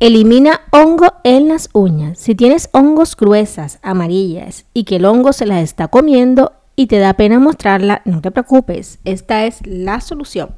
Elimina hongo en las uñas. Si tienes hongos gruesas, amarillas y que el hongo se las está comiendo y te da pena mostrarla, no te preocupes, esta es la solución.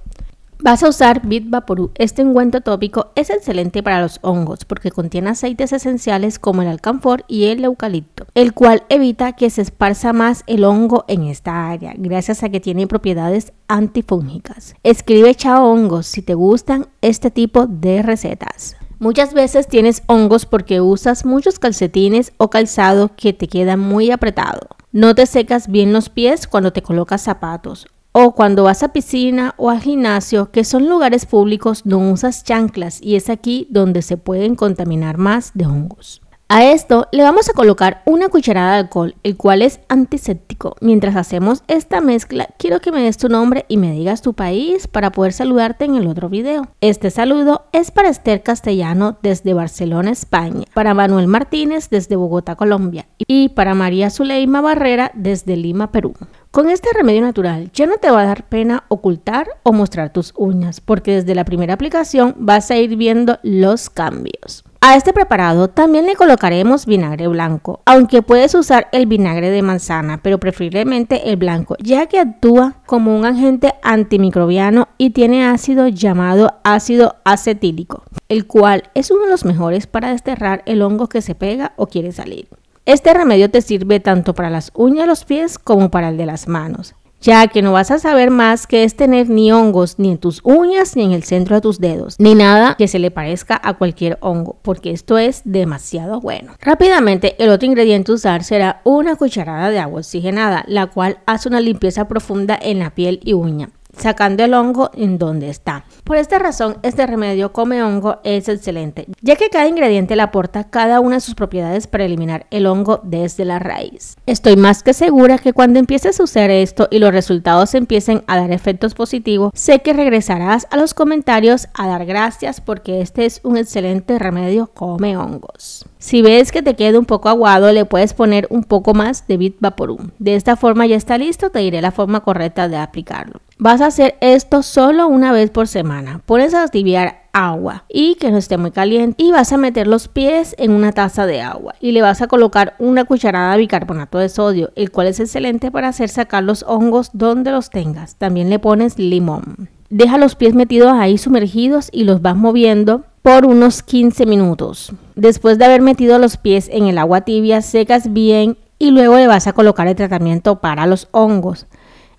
Vas a usar Bit Este ungüento tópico es excelente para los hongos porque contiene aceites esenciales como el alcanfor y el eucalipto, el cual evita que se esparza más el hongo en esta área gracias a que tiene propiedades antifúngicas. Escribe chao hongos si te gustan este tipo de recetas. Muchas veces tienes hongos porque usas muchos calcetines o calzado que te queda muy apretado. No te secas bien los pies cuando te colocas zapatos. O cuando vas a piscina o a gimnasio, que son lugares públicos, no usas chanclas y es aquí donde se pueden contaminar más de hongos. A esto le vamos a colocar una cucharada de alcohol, el cual es antiséptico. Mientras hacemos esta mezcla, quiero que me des tu nombre y me digas tu país para poder saludarte en el otro video. Este saludo es para Esther Castellano desde Barcelona, España, para Manuel Martínez desde Bogotá, Colombia y para María Zuleima Barrera desde Lima, Perú. Con este remedio natural ya no te va a dar pena ocultar o mostrar tus uñas, porque desde la primera aplicación vas a ir viendo los cambios. A este preparado también le colocaremos vinagre blanco, aunque puedes usar el vinagre de manzana, pero preferiblemente el blanco, ya que actúa como un agente antimicrobiano y tiene ácido llamado ácido acetílico, el cual es uno de los mejores para desterrar el hongo que se pega o quiere salir. Este remedio te sirve tanto para las uñas de los pies como para el de las manos ya que no vas a saber más que es tener ni hongos ni en tus uñas ni en el centro de tus dedos, ni nada que se le parezca a cualquier hongo, porque esto es demasiado bueno. Rápidamente, el otro ingrediente a usar será una cucharada de agua oxigenada, la cual hace una limpieza profunda en la piel y uña sacando el hongo en donde está. Por esta razón, este remedio come hongo es excelente, ya que cada ingrediente le aporta cada una de sus propiedades para eliminar el hongo desde la raíz. Estoy más que segura que cuando empieces a usar esto y los resultados empiecen a dar efectos positivos, sé que regresarás a los comentarios a dar gracias porque este es un excelente remedio come hongos. Si ves que te queda un poco aguado, le puedes poner un poco más de Bit Vaporum. De esta forma ya está listo, te diré la forma correcta de aplicarlo. Vas a hacer esto solo una vez por semana. Pones a tibiar agua y que no esté muy caliente y vas a meter los pies en una taza de agua y le vas a colocar una cucharada de bicarbonato de sodio el cual es excelente para hacer sacar los hongos donde los tengas también le pones limón deja los pies metidos ahí sumergidos y los vas moviendo por unos 15 minutos después de haber metido los pies en el agua tibia secas bien y luego le vas a colocar el tratamiento para los hongos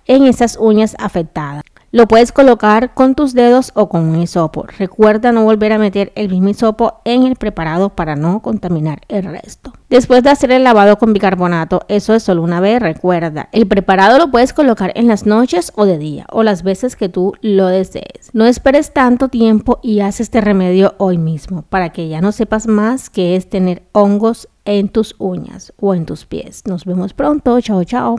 en esas uñas afectadas. Lo puedes colocar con tus dedos o con un hisopo. Recuerda no volver a meter el mismo hisopo en el preparado para no contaminar el resto. Después de hacer el lavado con bicarbonato, eso es solo una vez, recuerda. El preparado lo puedes colocar en las noches o de día o las veces que tú lo desees. No esperes tanto tiempo y haz este remedio hoy mismo para que ya no sepas más que es tener hongos en tus uñas o en tus pies. Nos vemos pronto, chao chao.